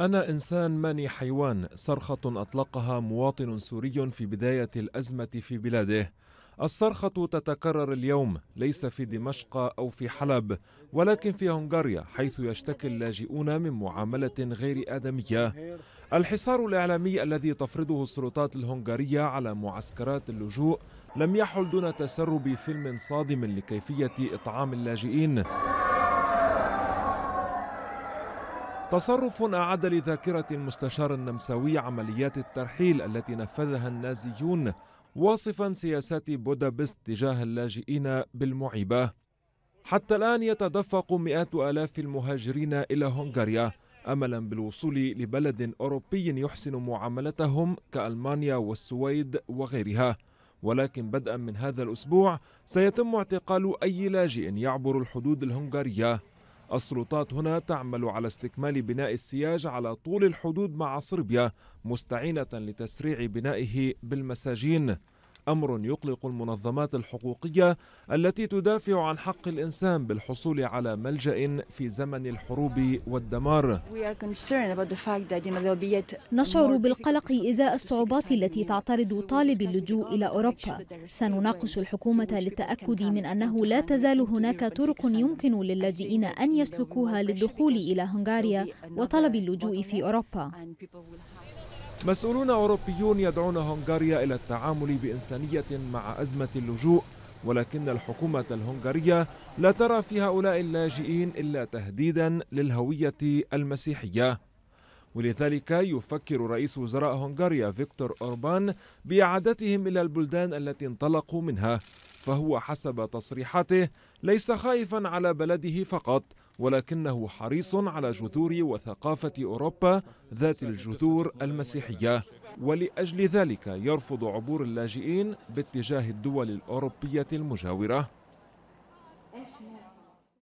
أنا إنسان ماني حيوان صرخة أطلقها مواطن سوري في بداية الأزمة في بلاده الصرخة تتكرر اليوم ليس في دمشق أو في حلب ولكن في هنغاريا حيث يشتكي اللاجئون من معاملة غير آدمية الحصار الإعلامي الذي تفرضه السلطات الهنغارية على معسكرات اللجوء لم يحل دون تسرب فيلم صادم لكيفية إطعام اللاجئين تصرف أعاد لذاكرة المستشار النمساوي عمليات الترحيل التي نفذها النازيون واصفا سياسات بودابست تجاه اللاجئين بالمعيبة حتى الآن يتدفق مئات آلاف المهاجرين إلى هنغاريا املا بالوصول لبلد اوروبي يحسن معاملتهم كالمانيا والسويد وغيرها ولكن بدءا من هذا الاسبوع سيتم اعتقال اي لاجئ يعبر الحدود الهنغاريه السلطات هنا تعمل على استكمال بناء السياج على طول الحدود مع صربيا مستعينة لتسريع بنائه بالمساجين امر يقلق المنظمات الحقوقيه التي تدافع عن حق الانسان بالحصول على ملجا في زمن الحروب والدمار نشعر بالقلق ازاء الصعوبات التي تعترض طالب اللجوء الى اوروبا سنناقش الحكومه للتاكد من انه لا تزال هناك طرق يمكن للاجئين ان يسلكوها للدخول الى هنغاريا وطلب اللجوء في اوروبا مسؤولون أوروبيون يدعون هنغاريا إلى التعامل بإنسانية مع أزمة اللجوء ولكن الحكومة الهنغارية لا ترى في هؤلاء اللاجئين إلا تهديدا للهوية المسيحية ولذلك يفكر رئيس وزراء هنغاريا فيكتور أوربان بإعادتهم إلى البلدان التي انطلقوا منها فهو حسب تصريحاته ليس خائفا على بلده فقط ولكنه حريص على جذور وثقافة أوروبا ذات الجذور المسيحية ولأجل ذلك يرفض عبور اللاجئين باتجاه الدول الأوروبية المجاورة